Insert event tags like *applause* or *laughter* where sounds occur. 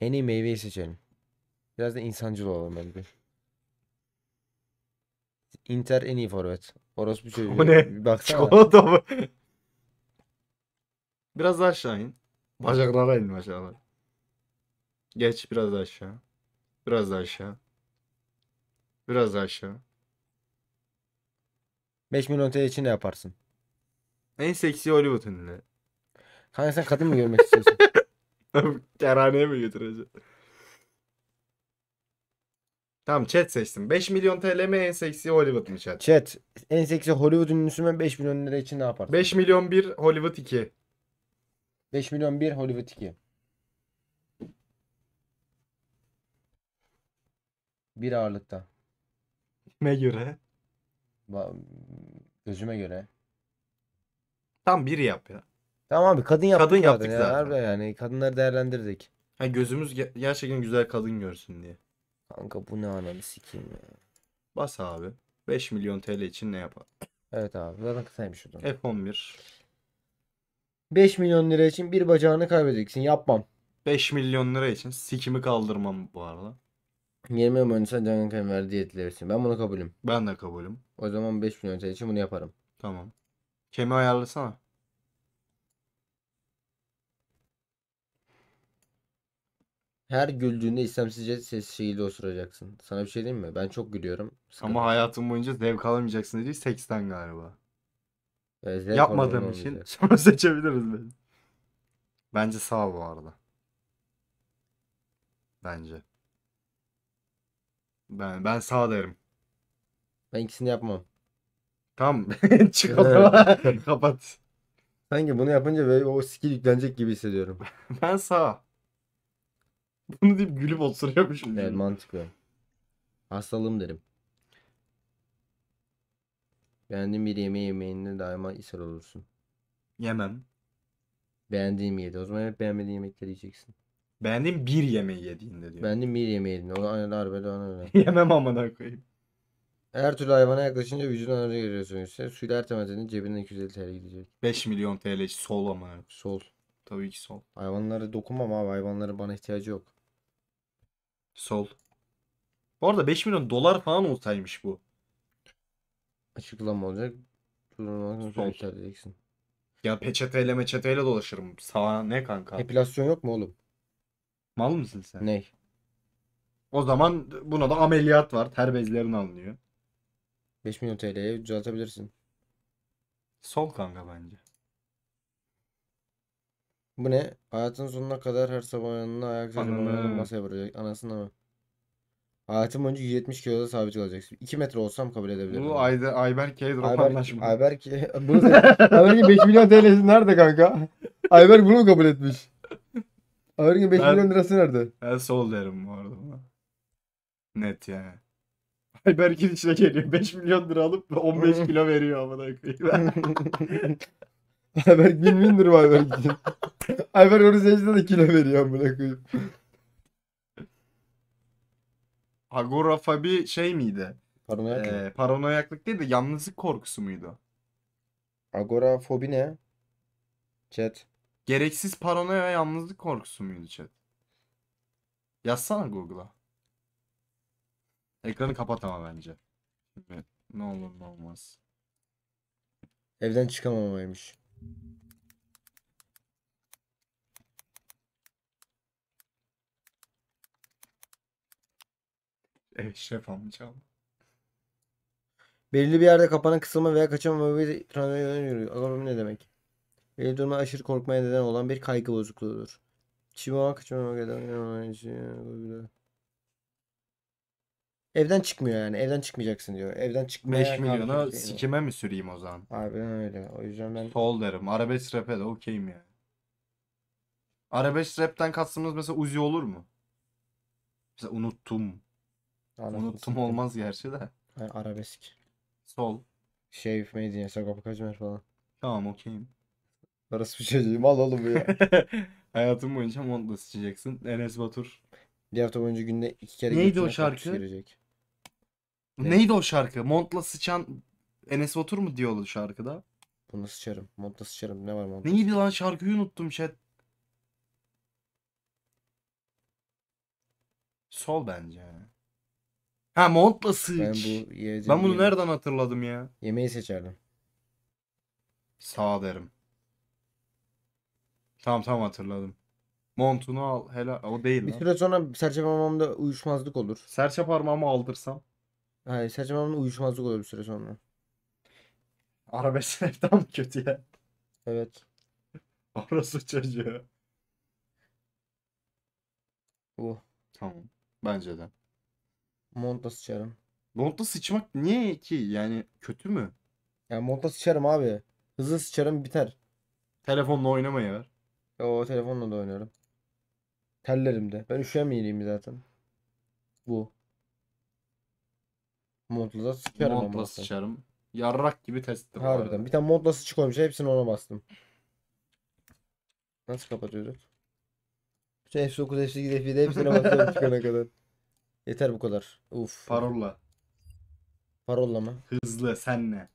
En iyi meyveyi seçelim. Biraz da insancıl olalım bence. Inter en iyi forvet. Orospu çocuğu. *laughs* O ne? Çikolata *laughs* mı? biraz daha aşağı in. Bacaklara in aşağılara. Geç biraz daha aşağı. Biraz daha aşağı. Biraz daha aşağı. 5 milyon TL için ne yaparsın? En seksi Hollywood ünlü. Kanka sen kadın mı görmek istiyorsun? *laughs* *laughs* Kerhaneye mi götüreceğim? Tamam chat seçtim. 5 milyon TL mi en seksi Hollywood mu chat? Chat en seksi Hollywood ünlüsü mü 5 milyon lira için ne yaparsın? 5 milyon 1 Hollywood 2. 5 milyon 1 Hollywood 2. 1 ağırlıkta. Kime göre? Ba- Gözüme göre. Tam 1 yap ya. Tamam abi kadın yaptık, Kadın yaptık ya. zaten. Harbiden yani kadınları değerlendirdik. Ha, gözümüz ge- gerçekten güzel kadın görsün diye. Kanka bu ne anam sikeyim ya. Bas abi. 5 milyon TL için ne yapar? Evet abi zaten kısaymış o da. F11. 5 milyon lira için bir bacağını kaybedeceksin yapmam. 5 milyon lira için sikimi kaldırmam bu arada. 20 milyon sen Can Kankan verdiği yetkilersin. Ben bunu kabulüm. Ben de kabulüm. O zaman 5 milyon TL için bunu yaparım. Tamam. Kemi ayarlasana. Her güldüğünde istemsizce ses şeyiyle osuracaksın. Sana bir şey diyeyim mi? Ben çok gülüyorum. Sıkıntı Ama hayatım boyunca zevk alamayacaksın dediği seksten galiba. Ee, zevk Yapmadığım için *laughs* sonra seçebiliriz beni. Bence sağ bu arada. Bence. Ben ben sağ derim. Ben ikisini yapmam. Tamam. *laughs* *laughs* Çık Kapat. Sanki bunu yapınca böyle o skill yüklenecek gibi hissediyorum. Ben sağ. *laughs* Bunu deyip gülüp osuruyormuşum. Evet mantıklı. Hastalığım derim. Beğendiğin bir yemeği yemeğinde daima ishal olursun. Yemem. Beğendiğim yedi. O zaman hep beğenmediğin yemekleri yiyeceksin. Beğendiğim bir yemeği yediğinde diyor. Beğendiğim bir yemeği yediğinde. O aynı darbe de ona öyle. *laughs* Yemem amına koyayım. Her türlü hayvana yaklaşınca vücudun önce giriyorsun işte. Suyla her temas edince cebinden 250 TL gidecek. 5 milyon TL sol amına. Sol. Tabii ki sol. Hayvanları dokunmam abi. Hayvanları bana ihtiyacı yok. Sol. Bu arada 5 milyon dolar falan olsaymış bu. Açıklama olacak. Sol. Diyeceksin. Ya peçeteyle meçeteyle dolaşırım. Sağa ne kanka? Epilasyon yok mu oğlum? Mal mısın sen? Ney? O zaman buna da ameliyat var. Ter bezlerin alınıyor. 5 milyon TL'ye düzeltebilirsin. Sol kanka bence. Bu ne? Hayatın sonuna kadar her sabah yanına ayak Ananı. masaya vuracak. Anasını mı? Hayatım boyunca 170 kiloda sabit kalacaksın. 2 metre olsam kabul edebilirim. Bu Ayda, Ayberk Keydrop Ayberk, anlaşma. Ayberk, *laughs* bunu se- Ayberk'in 5 milyon TL'si nerede kanka? Ayberk bunu mu kabul etmiş? Ayberk'in 5 Ben- milyon lirası nerede? Ben sol derim bu arada Net yani. Ayberk'in içine geliyor. 5 milyon lira alıp 15 hmm. kilo veriyor amına koyayım. *laughs* *laughs* Ayberk 1000 bin lira Ayberk için. Ayfer Oruzeş'de de kilo veriyor amına koyayım. Agorafobi şey miydi? Paranoyak mı? paranoyaklık değil de yalnızlık korkusu muydu? Agorafobi ne? Chat. Gereksiz paranoya yalnızlık korkusu muydu chat? Yazsana Google'a. Ekranı kapat ama bence. Evet. Ne olur ne olmaz. Evden çıkamamaymış. Eşref amca. Belirli bir yerde kapanan kısılma veya kaçan mobil travmalardan yürüyor. Agorafobi ne demek? Belirli duruma aşırı korkmaya neden olan bir kaygı bozukluğudur. Kişi bu an kaçmama Evden çıkmıyor yani. Evden çıkmayacaksın diyor. Evden çıkmaya 5 milyona sikime mi süreyim o zaman? Harbiden öyle. O yüzden ben... Sol derim. Arabesk rap'e de okeyim yani. Arabesk rap'ten kastımız mesela Uzi olur mu? Mesela unuttum. Unutum olmaz gerçi de. Yani arabesk. Sol. Şey Medine, Sagopa Kajmer falan. Tamam okeyim. Orası bir şey değil. Mal oğlum bu ya. *laughs* Hayatım boyunca modla sıçacaksın. Enes Batur. Diğer hafta boyunca günde iki kere Neydi o şarkı? Girecek. Neydi o şarkı? Montla sıçan Enes Batur mu diyordu şarkıda? Bunu sıçarım. Montla sıçarım. Ne var montla? Neydi lan şarkıyı unuttum chat. Sol bence yani. Ha montla Ben Ben, bu yiyeceğim bunu yemeği- nereden hatırladım ya? Yemeği seçerdim. Sağ derim. Tamam tamam hatırladım. Montunu al. hele O değil Bir lan. süre sonra serçe parmağımda uyuşmazlık olur. Serçe parmağımı aldırsam. Hayır serçe parmağımda uyuşmazlık olur bir süre sonra. Arabesin rapten mi kötü ya? Evet. *laughs* Orası çocuğu. Bu. Tamam. Bence de. Montla sıçarım. Montla sıçmak niye ki? Yani kötü mü? Yani montla sıçarım abi. Hızlı sıçarım biter. Telefonla oynamaya ver. O telefonla da oynarım. Tellerim de. Ben üşüyemeyeyim zaten. Bu. Montla da sıçarım. Montla sıçarım. Yarrak gibi testim. Harbiden. Bir tane modla sıçı koymuş. Hepsini ona bastım. Nasıl kapatıyorduk? Bütün F9, F8, F7 hepsine basıyorum çıkana kadar. Yeter bu kadar. Uf. Parolla. Parolla mı? Hızlı senle.